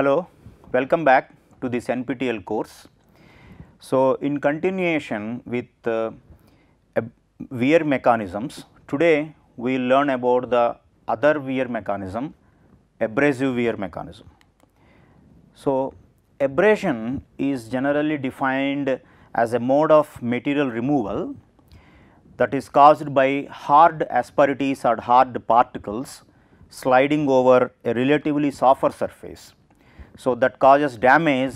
Hello, welcome back to this NPTEL course. So, in continuation with uh, wear mechanisms, today we will learn about the other wear mechanism, abrasive wear mechanism. So, abrasion is generally defined as a mode of material removal that is caused by hard asperities or hard particles sliding over a relatively softer surface so, that causes damage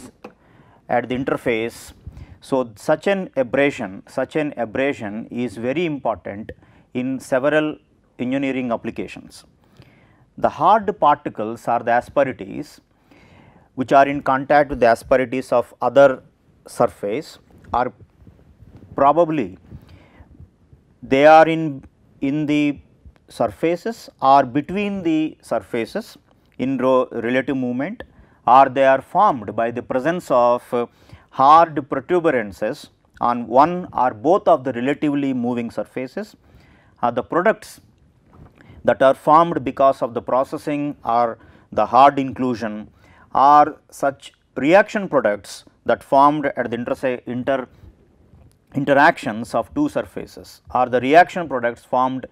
at the interface. So, such an abrasion, such an abrasion is very important in several engineering applications. The hard particles are the asperities which are in contact with the asperities of other surface are probably they are in in the surfaces or between the surfaces in relative movement or they are formed by the presence of uh, hard protuberances on one or both of the relatively moving surfaces. Uh, the products that are formed because of the processing or the hard inclusion are such reaction products that formed at the inter, inter interactions of two surfaces Are the reaction products formed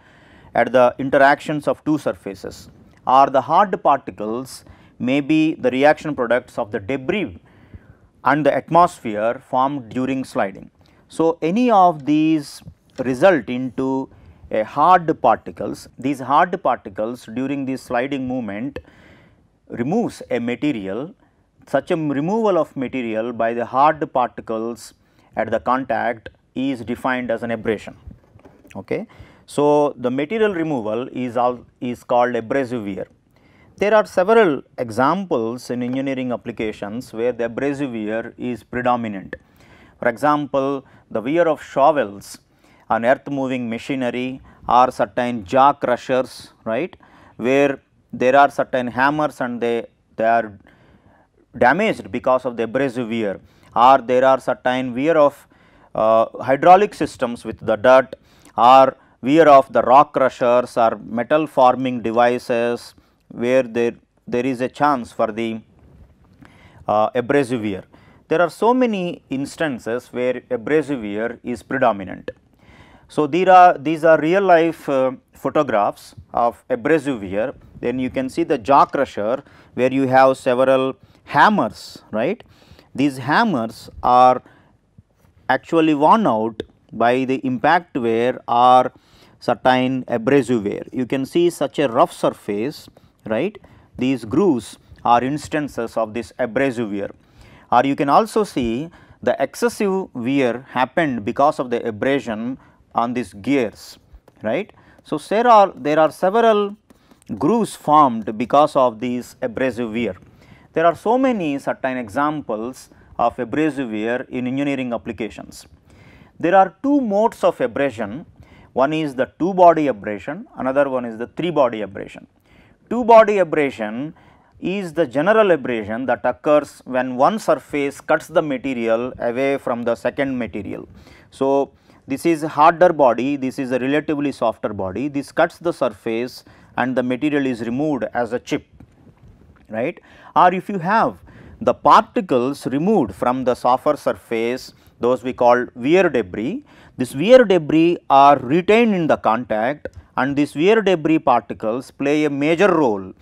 at the interactions of two surfaces Are the hard particles may be the reaction products of the debris and the atmosphere formed during sliding. So, any of these result into a hard particles. These hard particles during the sliding movement removes a material. Such a removal of material by the hard particles at the contact is defined as an abrasion. Okay. So, the material removal is, all, is called abrasive wear. There are several examples in engineering applications where the abrasive wear is predominant. For example, the wear of shovels on earth moving machinery or certain jaw crushers, right, where there are certain hammers and they, they are damaged because of the abrasive wear or there are certain wear of uh, hydraulic systems with the dirt or wear of the rock crushers or metal forming devices where there, there is a chance for the uh, abrasive wear. There are so many instances where abrasive wear is predominant. So, there are these are real life uh, photographs of abrasive wear then you can see the jaw crusher where you have several hammers right. These hammers are actually worn out by the impact wear or certain abrasive wear. You can see such a rough surface right. These grooves are instances of this abrasive wear or you can also see the excessive wear happened because of the abrasion on these gears, right. So, there are, there are several grooves formed because of these abrasive wear. There are so many certain examples of abrasive wear in engineering applications. There are two modes of abrasion, one is the two body abrasion, another one is the three body abrasion two body abrasion is the general abrasion that occurs when one surface cuts the material away from the second material. So, this is harder body, this is a relatively softer body, this cuts the surface and the material is removed as a chip, right. Or if you have the particles removed from the softer surface, those we call wear debris, this wear debris are retained in the contact and these wear debris particles play a major role.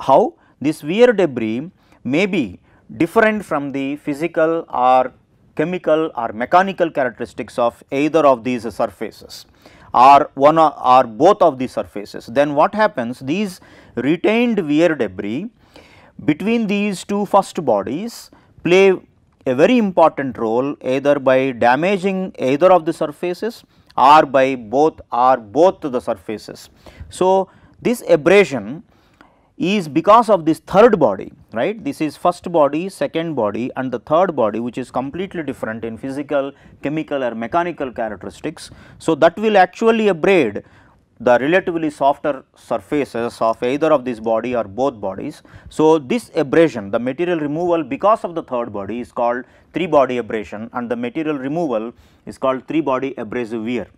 How? This wear debris may be different from the physical or chemical or mechanical characteristics of either of these surfaces or one or both of the surfaces. Then what happens? These retained wear debris between these two first bodies play a very important role either by damaging either of the surfaces r by both are both the surfaces. So, this abrasion is because of this third body right this is first body second body and the third body which is completely different in physical chemical or mechanical characteristics so that will actually abrade the relatively softer surfaces of either of these body or both bodies. So, this abrasion the material removal because of the third body is called three body abrasion and the material removal is called three body abrasive wear.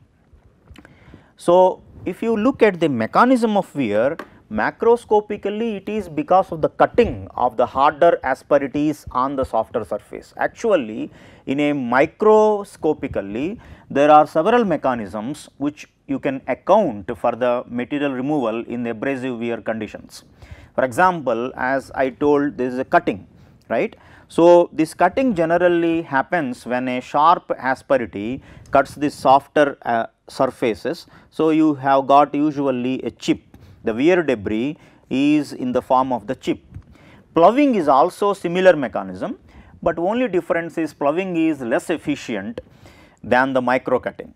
So, if you look at the mechanism of wear macroscopically it is because of the cutting of the harder asperities on the softer surface. Actually in a microscopically there are several mechanisms which you can account for the material removal in abrasive wear conditions. For example, as I told this is a cutting right. So, this cutting generally happens when a sharp asperity cuts the softer uh, surfaces. So, you have got usually a chip the wear debris is in the form of the chip. Ploughing is also similar mechanism, but only difference is ploughing is less efficient than the micro cutting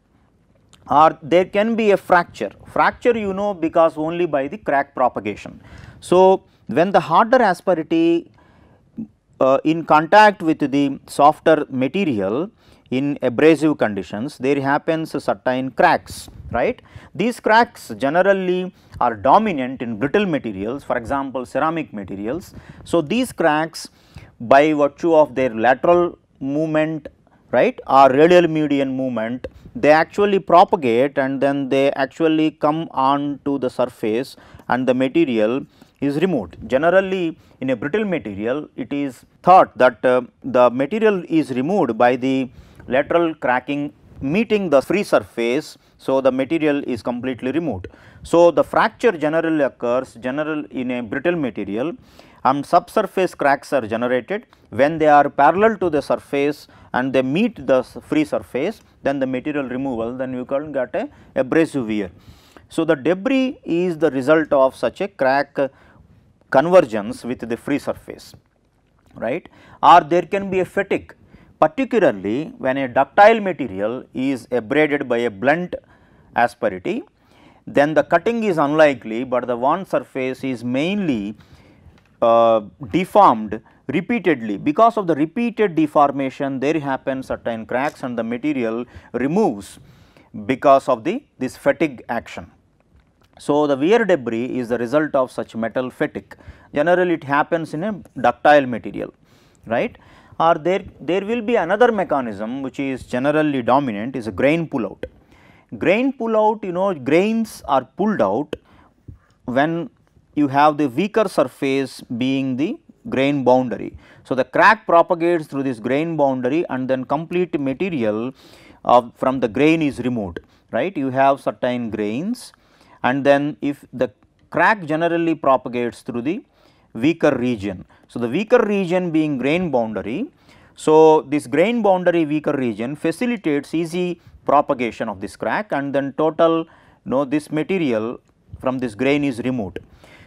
or there can be a fracture. Fracture you know because only by the crack propagation. So, when the harder asperity uh, in contact with the softer material in abrasive conditions there happens certain cracks right. These cracks generally are dominant in brittle materials for example ceramic materials. So, these cracks by virtue of their lateral movement right are radial median movement they actually propagate and then they actually come on to the surface and the material is removed. Generally in a brittle material it is thought that uh, the material is removed by the lateral cracking meeting the free surface. So, the material is completely removed. So, the fracture generally occurs general in a brittle material and subsurface cracks are generated. When they are parallel to the surface and they meet the free surface, then the material removal, then you can get a abrasive wear. So, the debris is the result of such a crack convergence with the free surface, right. Or there can be a fatigue, particularly when a ductile material is abraded by a blunt asperity, then the cutting is unlikely, but the worn surface is mainly uh, deformed repeatedly because of the repeated deformation there happen certain cracks and the material removes because of the this fatigue action. So, the wear debris is the result of such metal fatigue generally it happens in a ductile material right or there there will be another mechanism which is generally dominant is a grain pull out. Grain pull out you know grains are pulled out when you have the weaker surface being the grain boundary. So, the crack propagates through this grain boundary and then complete material of from the grain is removed right. You have certain grains and then if the crack generally propagates through the weaker region. So, the weaker region being grain boundary. So, this grain boundary weaker region facilitates easy propagation of this crack and then total you know this material from this grain is removed.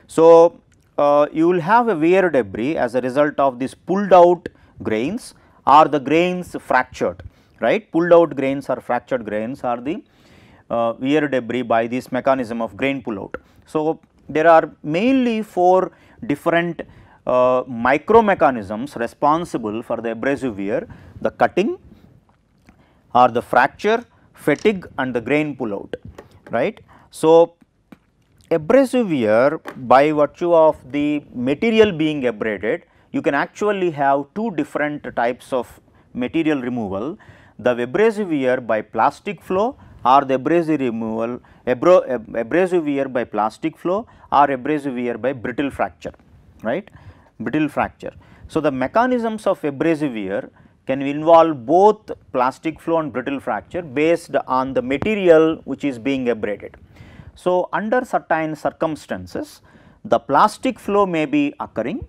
So, uh, you will have a wear debris as a result of this pulled out grains or the grains fractured right pulled out grains or fractured grains are the uh, wear debris by this mechanism of grain pull out. So, there are mainly four different uh, micro mechanisms responsible for the abrasive wear the cutting or the fracture fatigue and the grain pull out right. So, abrasive wear by virtue of the material being abraded, you can actually have two different types of material removal, the abrasive wear by plastic flow or the abrasive removal, abro, ab, abrasive wear by plastic flow or abrasive wear by brittle fracture, right, brittle fracture. So, the mechanisms of abrasive wear can involve both plastic flow and brittle fracture based on the material which is being abraded. So, under certain circumstances the plastic flow may be occurring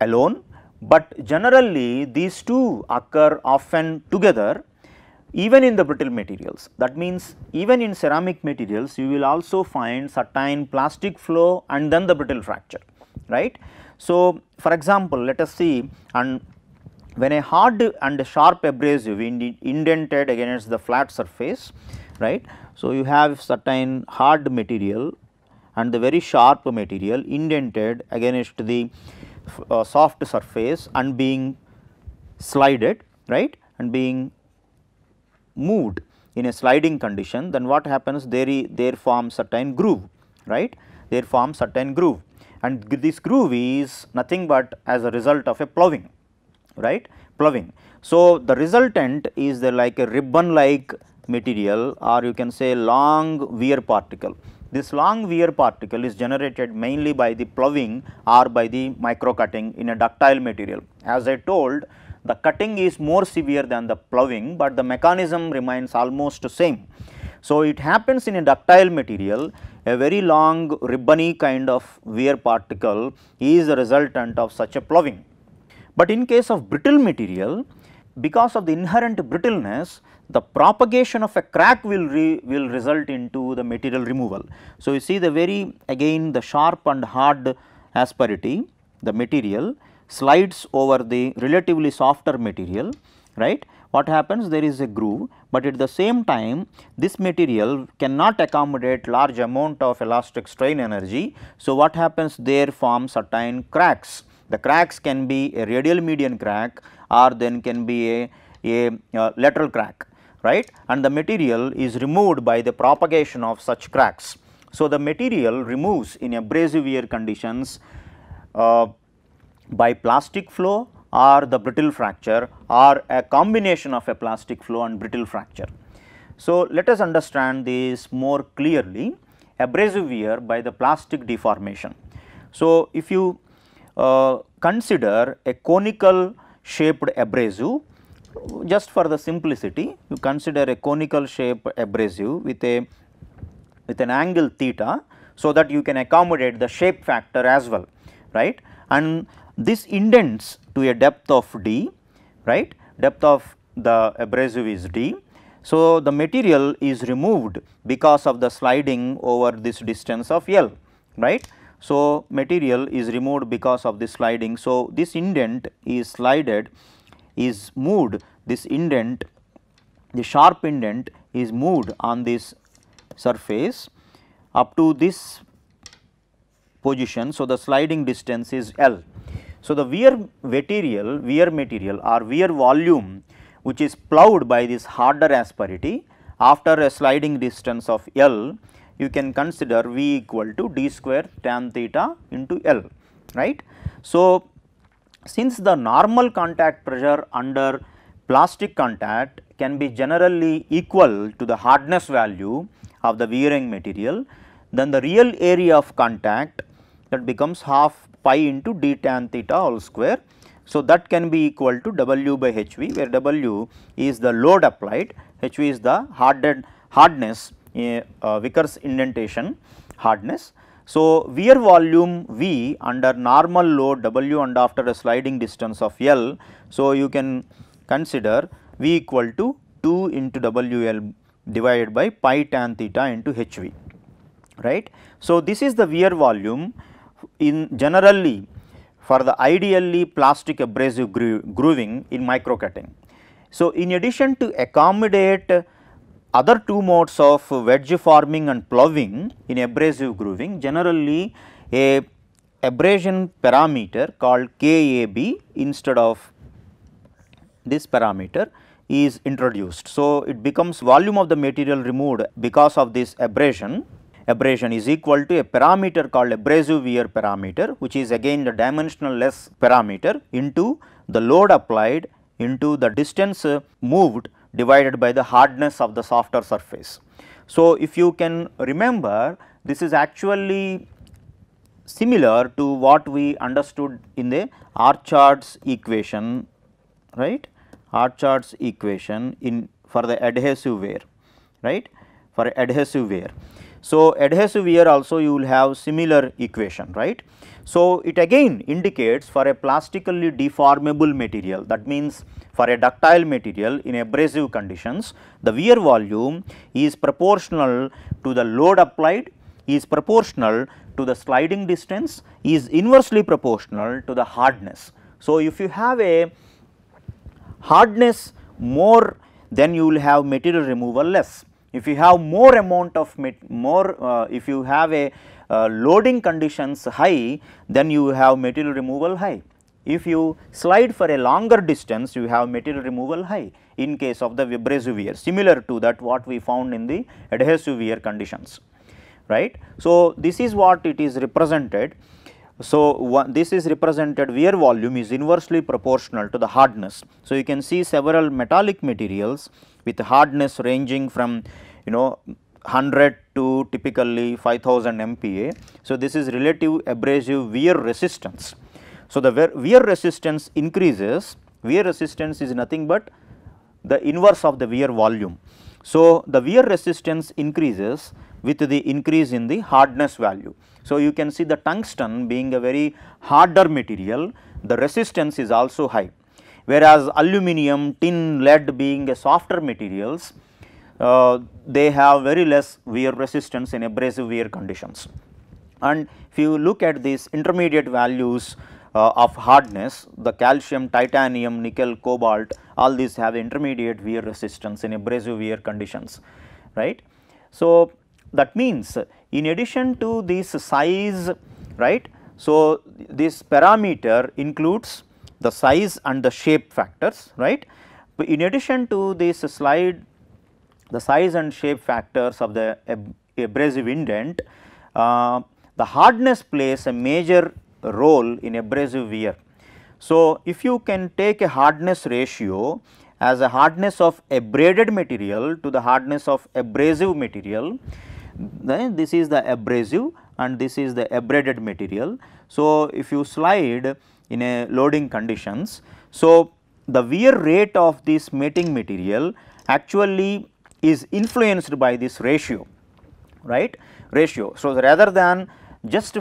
alone, but generally these two occur often together even in the brittle materials. That means, even in ceramic materials you will also find certain plastic flow and then the brittle fracture right. So, for example, let us see and when a hard and sharp abrasive indented against the flat surface right. So, you have certain hard material and the very sharp material indented against the uh, soft surface and being slided right and being moved in a sliding condition then what happens there, there forms certain groove right there forms certain groove and this groove is nothing but as a result of a ploughing right ploughing. So, the resultant is the like a ribbon like material or you can say long wear particle. This long wear particle is generated mainly by the ploughing or by the micro cutting in a ductile material. As I told the cutting is more severe than the ploughing, but the mechanism remains almost same. So, it happens in a ductile material a very long ribbony kind of wear particle is a resultant of such a ploughing. But in case of brittle material because of the inherent brittleness, the propagation of a crack will re, will result into the material removal. So, you see the very again the sharp and hard asperity, the material slides over the relatively softer material, right. What happens there is a groove, but at the same time this material cannot accommodate large amount of elastic strain energy. So, what happens there form certain cracks. The cracks can be a radial median crack or then can be a, a uh, lateral crack right and the material is removed by the propagation of such cracks. So, the material removes in abrasive wear conditions uh, by plastic flow or the brittle fracture or a combination of a plastic flow and brittle fracture. So, let us understand this more clearly abrasive wear by the plastic deformation. So, if you uh, consider a conical shaped abrasive. Just for the simplicity, you consider a conical shape abrasive with a with an angle theta, so that you can accommodate the shape factor as well, right. And this indents to a depth of d, right, depth of the abrasive is d. So, the material is removed because of the sliding over this distance of L, right. So, material is removed because of the sliding. So, this indent is slided is moved this indent the sharp indent is moved on this surface up to this position. So, the sliding distance is L. So, the wear material wear material or wear volume which is ploughed by this harder asperity after a sliding distance of L you can consider V equal to d square tan theta into L, right. So, since the normal contact pressure under plastic contact can be generally equal to the hardness value of the wearing material, then the real area of contact that becomes half pi into d tan theta all square. So, that can be equal to W by HV where W is the load applied, HV is the hardened hardness uh, Vickers indentation hardness. So, wear volume V under normal load W and after a sliding distance of L. So, you can consider V equal to 2 into WL divided by pi tan theta into HV right. So, this is the wear volume in generally for the ideally plastic abrasive gro grooving in micro cutting. So, in addition to accommodate other two modes of wedge forming and ploughing in abrasive grooving generally a abrasion parameter called KAB instead of this parameter is introduced. So, it becomes volume of the material removed because of this abrasion. Abrasion is equal to a parameter called abrasive wear parameter which is again the dimensional less parameter into the load applied into the distance moved divided by the hardness of the softer surface. So, if you can remember this is actually similar to what we understood in the Archard's equation right Archard's equation in for the adhesive wear right for adhesive wear. So, adhesive wear also you will have similar equation right. So, it again indicates for a plastically deformable material that means for a ductile material in abrasive conditions the wear volume is proportional to the load applied is proportional to the sliding distance is inversely proportional to the hardness. So, if you have a hardness more then you will have material removal less. If you have more amount of more uh, if you have a uh, loading conditions high, then you have material removal high. If you slide for a longer distance, you have material removal high in case of the abrasive wear, similar to that what we found in the adhesive wear conditions, right. So, this is what it is represented. So, this is represented wear volume is inversely proportional to the hardness. So, you can see several metallic materials with hardness ranging from you know 100 to typically 5000 MPa. So, this is relative abrasive wear resistance. So, the wear resistance increases, wear resistance is nothing but the inverse of the wear volume. So, the wear resistance increases with the increase in the hardness value. So, you can see the tungsten being a very harder material, the resistance is also high, whereas aluminum, tin, lead being a softer materials, uh, they have very less wear resistance in abrasive wear conditions. And if you look at these intermediate values uh, of hardness, the calcium, titanium, nickel, cobalt, all these have intermediate wear resistance in abrasive wear conditions, right. So, that means in addition to this size, right, so this parameter includes the size and the shape factors, right. in addition to this slide the size and shape factors of the ab abrasive indent, uh, the hardness plays a major role in abrasive wear. So, if you can take a hardness ratio as a hardness of abraded material to the hardness of abrasive material, then this is the abrasive and this is the abraded material. So, if you slide in a loading conditions, so the wear rate of this mating material actually is influenced by this ratio, right, ratio. So, rather than just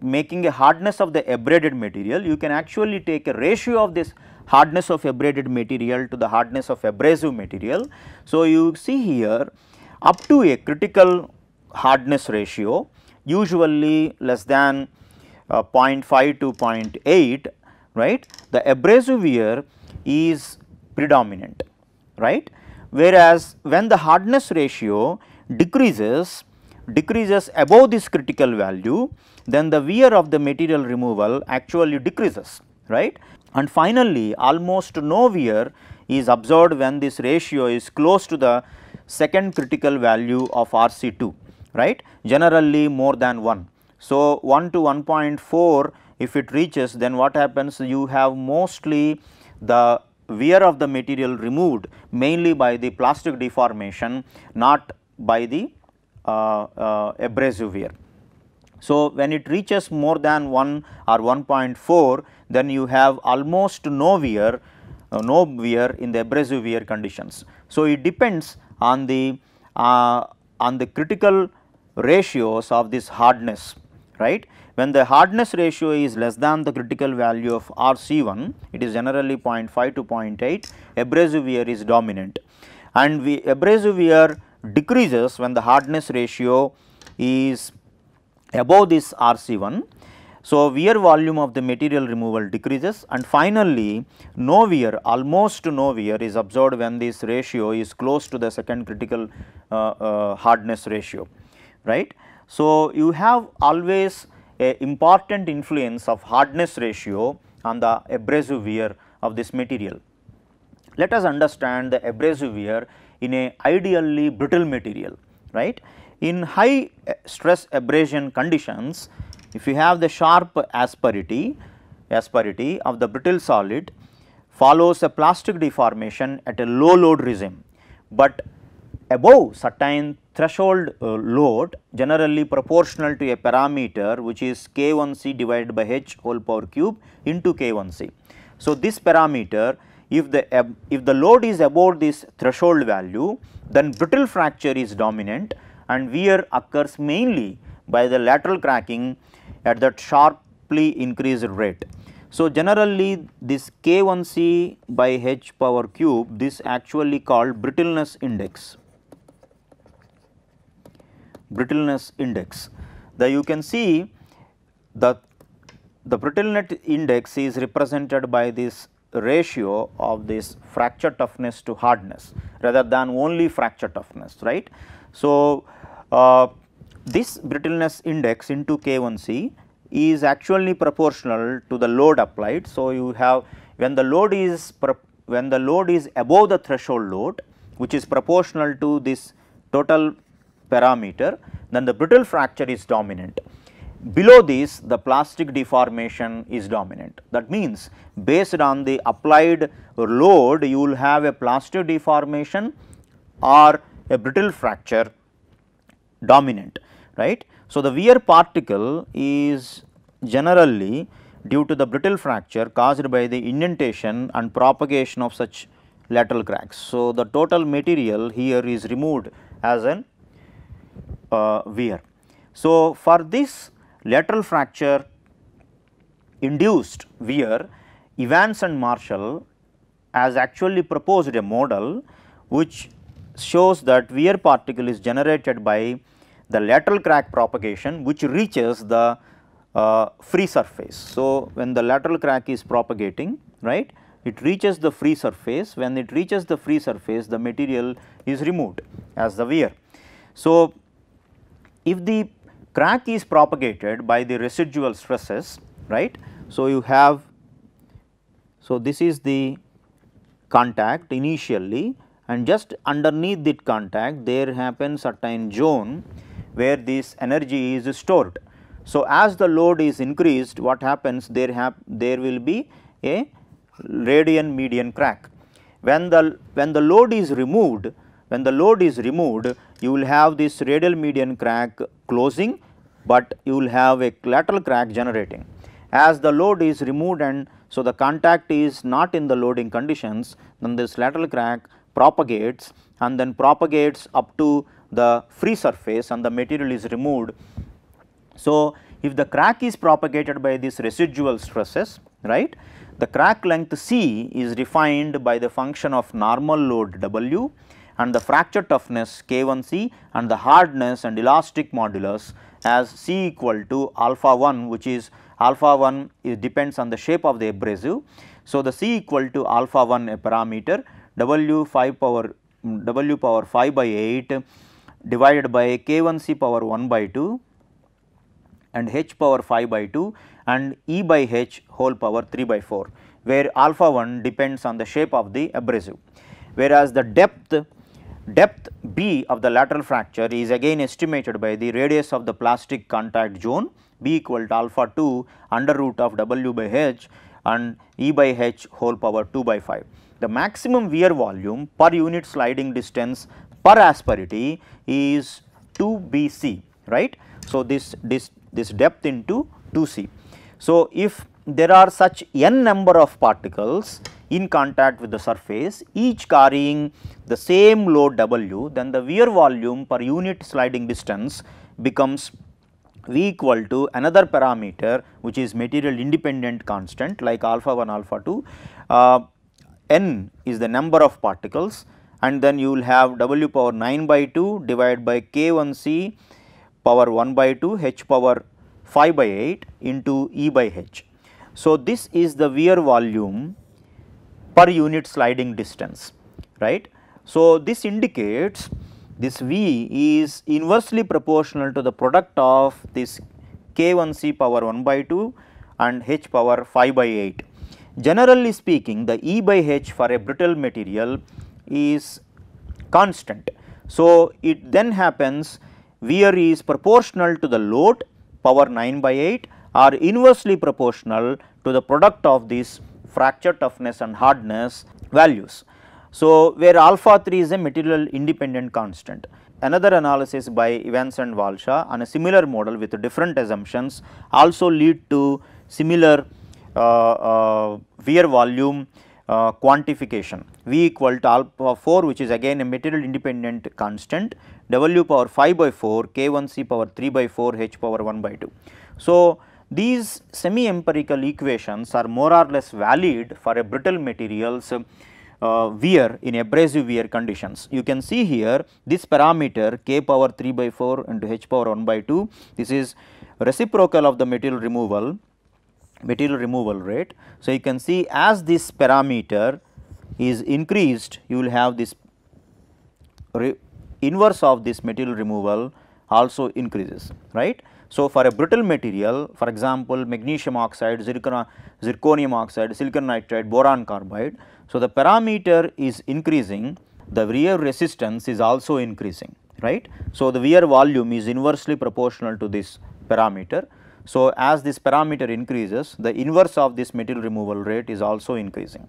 making a hardness of the abraded material, you can actually take a ratio of this hardness of abraded material to the hardness of abrasive material. So, you see here up to a critical hardness ratio usually less than uh, 0.5 to 0.8 right the abrasive wear is predominant right whereas when the hardness ratio decreases decreases above this critical value then the wear of the material removal actually decreases right and finally almost no wear is observed when this ratio is close to the second critical value of RC2 right generally more than 1 so 1 to 1.4 if it reaches then what happens you have mostly the wear of the material removed mainly by the plastic deformation not by the uh, uh, abrasive wear. So, when it reaches more than 1 or 1.4 then you have almost no wear uh, no wear in the abrasive wear conditions. So, it depends on the uh, on the critical ratios of this hardness right when the hardness ratio is less than the critical value of RC1, it is generally 0.5 to 0.8, abrasive wear is dominant. And we abrasive wear decreases when the hardness ratio is above this RC1. So, wear volume of the material removal decreases and finally, no wear almost no wear is observed when this ratio is close to the second critical uh, uh, hardness ratio right. So, you have always a important influence of hardness ratio on the abrasive wear of this material. Let us understand the abrasive wear in a ideally brittle material, right. In high eh, stress abrasion conditions, if you have the sharp asperity, asperity of the brittle solid follows a plastic deformation at a low load regime, but above certain threshold uh, load generally proportional to a parameter which is k1c divided by h whole power cube into k1c. So, this parameter if the if the load is above this threshold value then brittle fracture is dominant and wear occurs mainly by the lateral cracking at that sharply increased rate. So, generally this k1c by h power cube this actually called brittleness index brittleness index. There you can see that the brittleness index is represented by this ratio of this fracture toughness to hardness rather than only fracture toughness right. So, uh, this brittleness index into K1C is actually proportional to the load applied. So, you have when the load is when the load is above the threshold load which is proportional to this total parameter then the brittle fracture is dominant. Below this the plastic deformation is dominant that means based on the applied load you will have a plastic deformation or a brittle fracture dominant right. So, the wear particle is generally due to the brittle fracture caused by the indentation and propagation of such lateral cracks. So, the total material here is removed as an wear. So, for this lateral fracture induced wear, Evans and Marshall has actually proposed a model which shows that wear particle is generated by the lateral crack propagation which reaches the uh, free surface. So, when the lateral crack is propagating right it reaches the free surface when it reaches the free surface the material is removed as the wear. So, if the crack is propagated by the residual stresses right. So, you have so this is the contact initially and just underneath that contact there happens certain zone where this energy is stored. So, as the load is increased what happens there have there will be a radian median crack. When the when the load is removed when the load is removed you will have this radial median crack closing, but you will have a lateral crack generating. As the load is removed and so the contact is not in the loading conditions then this lateral crack propagates and then propagates up to the free surface and the material is removed. So, if the crack is propagated by this residual stresses right the crack length C is defined by the function of normal load W and the fracture toughness K1C and the hardness and elastic modulus as C equal to alpha 1 which is alpha 1 is depends on the shape of the abrasive. So, the C equal to alpha 1 a parameter W 5 power W power 5 by 8 divided by K1C power 1 by 2 and H power 5 by 2 and E by H whole power 3 by 4 where alpha 1 depends on the shape of the abrasive whereas the depth Depth B of the lateral fracture is again estimated by the radius of the plastic contact zone B equal to alpha 2 under root of W by H and E by H whole power 2 by 5. The maximum wear volume per unit sliding distance per asperity is 2BC right. So, this, this, this depth into 2C. So, if there are such n number of particles in contact with the surface each carrying the same load W then the wear volume per unit sliding distance becomes V equal to another parameter which is material independent constant like alpha 1 alpha 2 uh, n is the number of particles and then you will have W power 9 by 2 divided by K1C power 1 by 2 H power 5 by 8 into E by H. So, this is the wear volume per unit sliding distance right. So, this indicates this V is inversely proportional to the product of this K1C power 1 by 2 and H power 5 by 8. Generally speaking the E by H for a brittle material is constant. So, it then happens Vr is proportional to the load power 9 by 8 or inversely proportional to the product of this fracture toughness and hardness values. So, where alpha 3 is a material independent constant. Another analysis by Evans and Walsha on a similar model with different assumptions also lead to similar uh, uh, wear volume uh, quantification V equal to alpha 4 which is again a material independent constant W power 5 by 4 K1C power 3 by 4 H power 1 by 2. So, these semi-empirical equations are more or less valid for a brittle materials uh, wear in abrasive wear conditions. You can see here this parameter k power 3 by 4 into h power 1 by 2, this is reciprocal of the material removal, material removal rate. So, you can see as this parameter is increased, you will have this inverse of this material removal also increases, right. So, for a brittle material for example, magnesium oxide, zircon, zirconium oxide, silicon nitride, boron carbide. So, the parameter is increasing the wear resistance is also increasing right. So, the wear volume is inversely proportional to this parameter. So, as this parameter increases the inverse of this material removal rate is also increasing.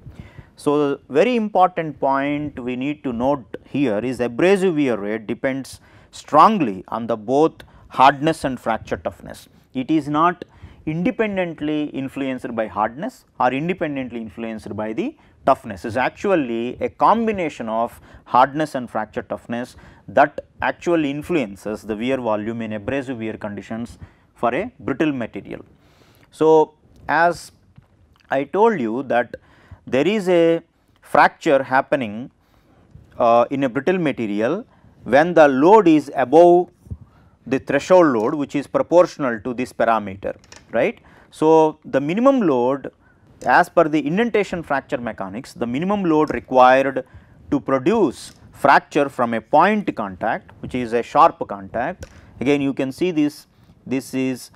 So, very important point we need to note here is abrasive wear rate depends strongly on the both hardness and fracture toughness. It is not independently influenced by hardness or independently influenced by the toughness is actually a combination of hardness and fracture toughness that actually influences the wear volume in abrasive wear conditions for a brittle material. So, as I told you that there is a fracture happening uh, in a brittle material when the load is above the threshold load which is proportional to this parameter, right. So, the minimum load as per the indentation fracture mechanics, the minimum load required to produce fracture from a point contact which is a sharp contact. Again you can see this, this is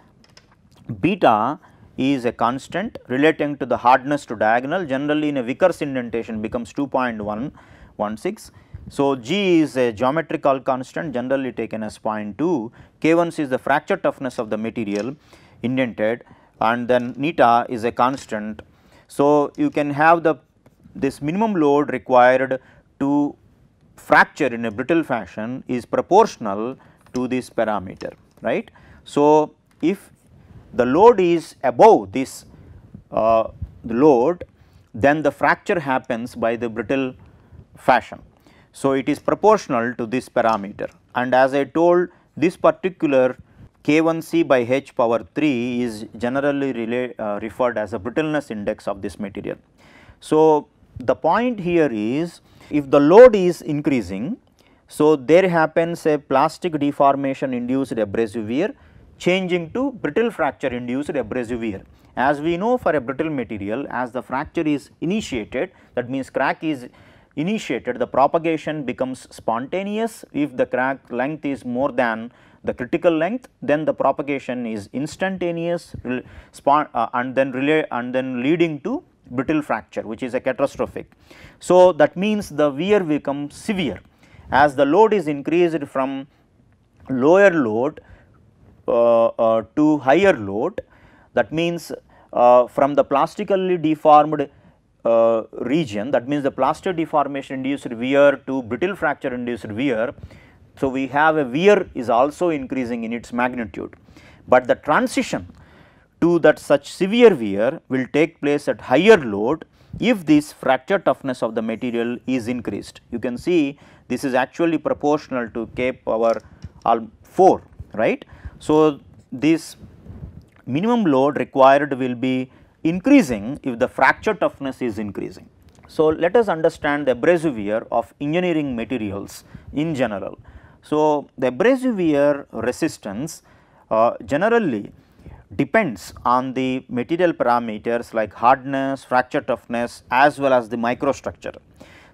beta is a constant relating to the hardness to diagonal generally in a Vickers indentation becomes 2.116 so, G is a geometrical constant generally taken as 0.2, K1 is the fracture toughness of the material indented and then neta is a constant. So, you can have the this minimum load required to fracture in a brittle fashion is proportional to this parameter right. So, if the load is above this uh, load then the fracture happens by the brittle fashion so, it is proportional to this parameter and as I told this particular K1C by H power 3 is generally uh, referred as a brittleness index of this material. So, the point here is if the load is increasing, so there happens a plastic deformation induced abrasive wear changing to brittle fracture induced abrasive wear. As we know for a brittle material as the fracture is initiated that means crack is initiated the propagation becomes spontaneous if the crack length is more than the critical length then the propagation is instantaneous uh, and then and then leading to brittle fracture which is a catastrophic. So, that means the wear becomes severe as the load is increased from lower load uh, uh, to higher load that means uh, from the plastically deformed uh, region that means the plaster deformation induced wear to brittle fracture induced wear. So, we have a wear is also increasing in its magnitude, but the transition to that such severe wear will take place at higher load if this fracture toughness of the material is increased. You can see this is actually proportional to k power 4 right. So, this minimum load required will be increasing if the fracture toughness is increasing. So, let us understand the abrasive wear of engineering materials in general. So, the abrasive wear resistance uh, generally depends on the material parameters like hardness, fracture toughness as well as the microstructure.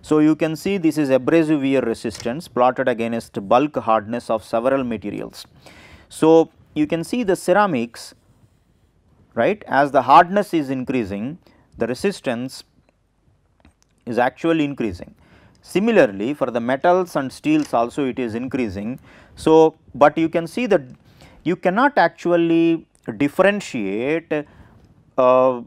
So, you can see this is abrasive wear resistance plotted against bulk hardness of several materials. So, you can see the ceramics right. As the hardness is increasing, the resistance is actually increasing. Similarly, for the metals and steels also it is increasing. So, but you can see that you cannot actually differentiate uh,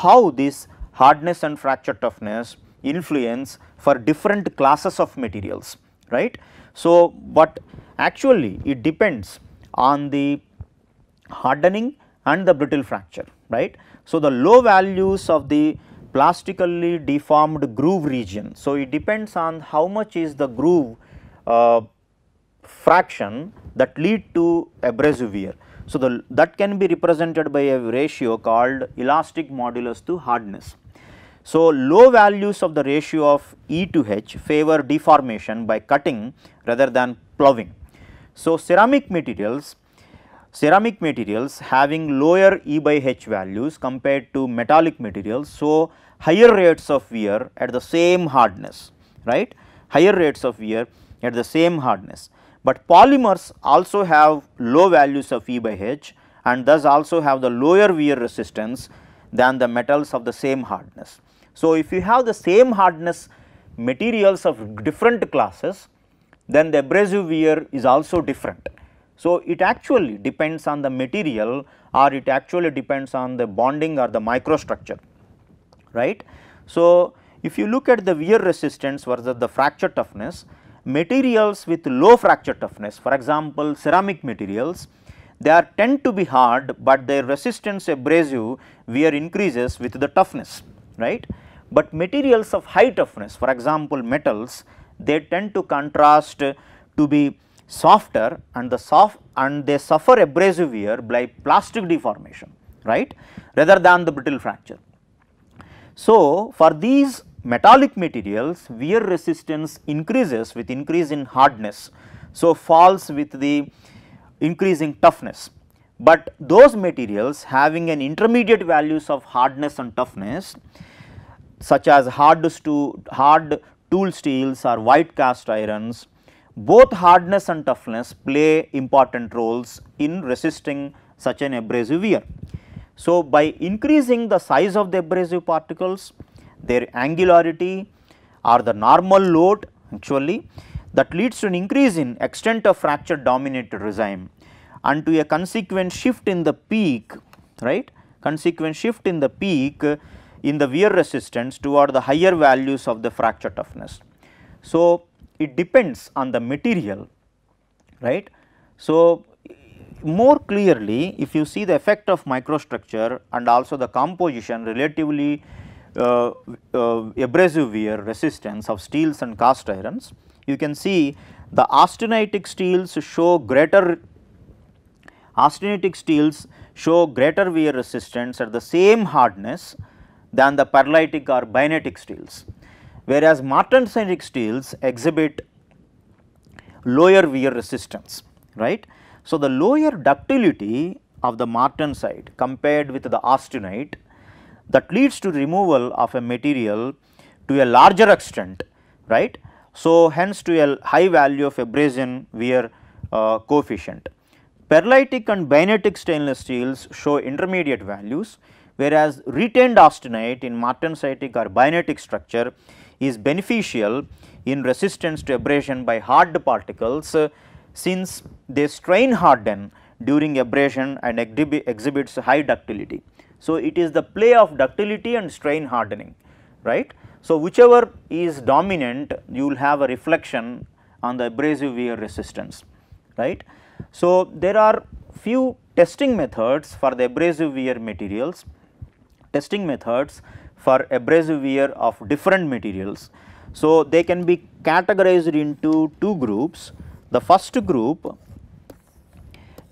how this hardness and fracture toughness influence for different classes of materials, right. So, but actually it depends on the hardening and the brittle fracture right. So, the low values of the plastically deformed groove region. So, it depends on how much is the groove uh, fraction that lead to abrasive wear. So, the, that can be represented by a ratio called elastic modulus to hardness. So, low values of the ratio of E to H favor deformation by cutting rather than ploughing. So, ceramic materials ceramic materials having lower E by H values compared to metallic materials. So, higher rates of wear at the same hardness, right, higher rates of wear at the same hardness. But polymers also have low values of E by H and thus also have the lower wear resistance than the metals of the same hardness. So, if you have the same hardness materials of different classes, then the abrasive wear is also different. So, it actually depends on the material or it actually depends on the bonding or the microstructure, right. So, if you look at the wear resistance versus the fracture toughness, materials with low fracture toughness, for example, ceramic materials, they are tend to be hard, but their resistance abrasive wear increases with the toughness, right. But materials of high toughness, for example, metals, they tend to contrast to be softer and the soft and they suffer abrasive wear by plastic deformation right rather than the brittle fracture. So, for these metallic materials wear resistance increases with increase in hardness. So, falls with the increasing toughness, but those materials having an intermediate values of hardness and toughness such as hard, hard tool steels or white cast irons both hardness and toughness play important roles in resisting such an abrasive wear. So, by increasing the size of the abrasive particles, their angularity or the normal load actually that leads to an increase in extent of fracture dominated regime and to a consequent shift in the peak right consequent shift in the peak in the wear resistance toward the higher values of the fracture toughness. So, it depends on the material right. So, more clearly if you see the effect of microstructure and also the composition relatively uh, uh, abrasive wear resistance of steels and cast irons, you can see the austenitic steels show greater austenitic steels show greater wear resistance at the same hardness than the perlitic or binitic steels whereas martensitic steels exhibit lower wear resistance, right. So, the lower ductility of the martensite compared with the austenite that leads to removal of a material to a larger extent, right. So, hence to a high value of abrasion wear uh, coefficient. Perlitic and bainitic stainless steels show intermediate values, whereas retained austenite in martensitic or bainitic structure is beneficial in resistance to abrasion by hard particles uh, since they strain harden during abrasion and exhibits high ductility. So, it is the play of ductility and strain hardening right. So, whichever is dominant you will have a reflection on the abrasive wear resistance right. So, there are few testing methods for the abrasive wear materials testing methods for abrasive wear of different materials. So, they can be categorized into two groups. The first group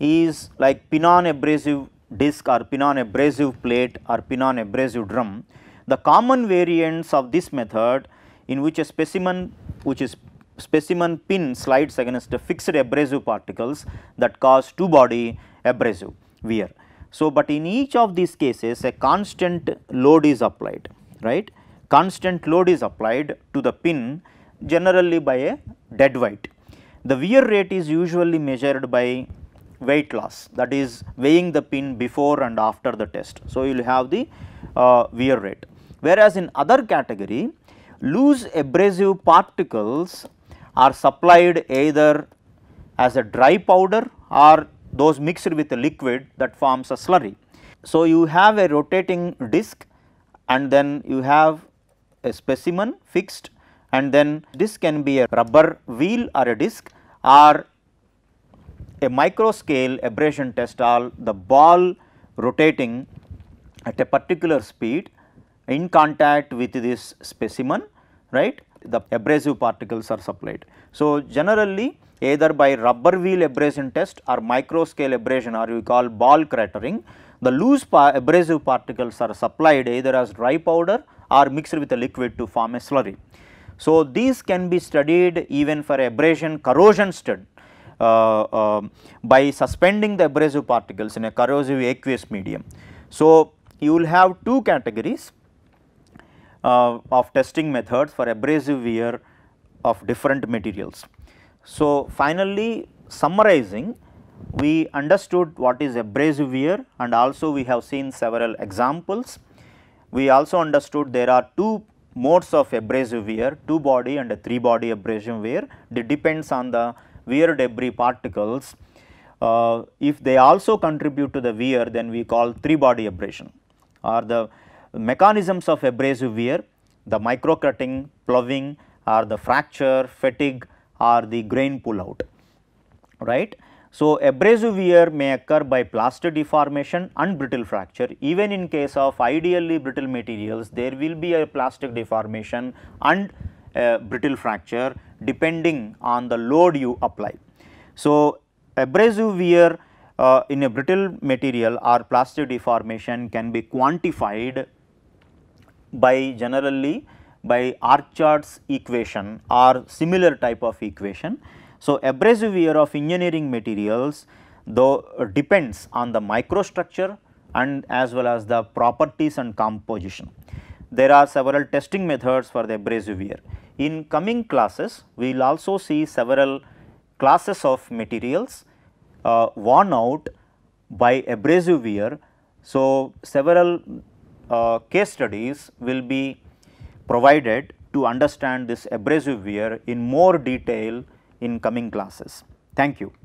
is like pinon abrasive disc or pinon abrasive plate or pinon abrasive drum. The common variants of this method in which a specimen which is specimen pin slides against a fixed abrasive particles that cause two body abrasive wear. So, but in each of these cases a constant load is applied, right. Constant load is applied to the pin generally by a dead weight. The wear rate is usually measured by weight loss that is weighing the pin before and after the test. So, you will have the uh, wear rate. Whereas, in other category loose abrasive particles are supplied either as a dry powder or those mixed with a liquid that forms a slurry. So, you have a rotating disc and then you have a specimen fixed and then this can be a rubber wheel or a disc or a micro scale abrasion test all the ball rotating at a particular speed in contact with this specimen right the abrasive particles are supplied. So, generally either by rubber wheel abrasion test or micro scale abrasion or we call ball cratering, the loose pa abrasive particles are supplied either as dry powder or mixed with a liquid to form a slurry. So, these can be studied even for abrasion corrosion stud uh, uh, by suspending the abrasive particles in a corrosive aqueous medium. So, you will have two categories uh, of testing methods for abrasive wear of different materials. So, finally, summarizing we understood what is abrasive wear and also we have seen several examples. We also understood there are two modes of abrasive wear, two body and a three body abrasive wear. It depends on the wear debris particles. Uh, if they also contribute to the wear then we call three body abrasion or the mechanisms of abrasive wear, the micro cutting, ploughing or the fracture, fatigue or the grain pull out, right. So, abrasive wear may occur by plaster deformation and brittle fracture. Even in case of ideally brittle materials, there will be a plastic deformation and a brittle fracture depending on the load you apply. So, abrasive wear uh, in a brittle material or plastic deformation can be quantified by generally by Archard's equation or similar type of equation. So, abrasive wear of engineering materials though uh, depends on the microstructure and as well as the properties and composition. There are several testing methods for the abrasive wear. In coming classes, we will also see several classes of materials uh, worn out by abrasive wear. So, several uh, case studies will be provided to understand this abrasive wear in more detail in coming classes. Thank you.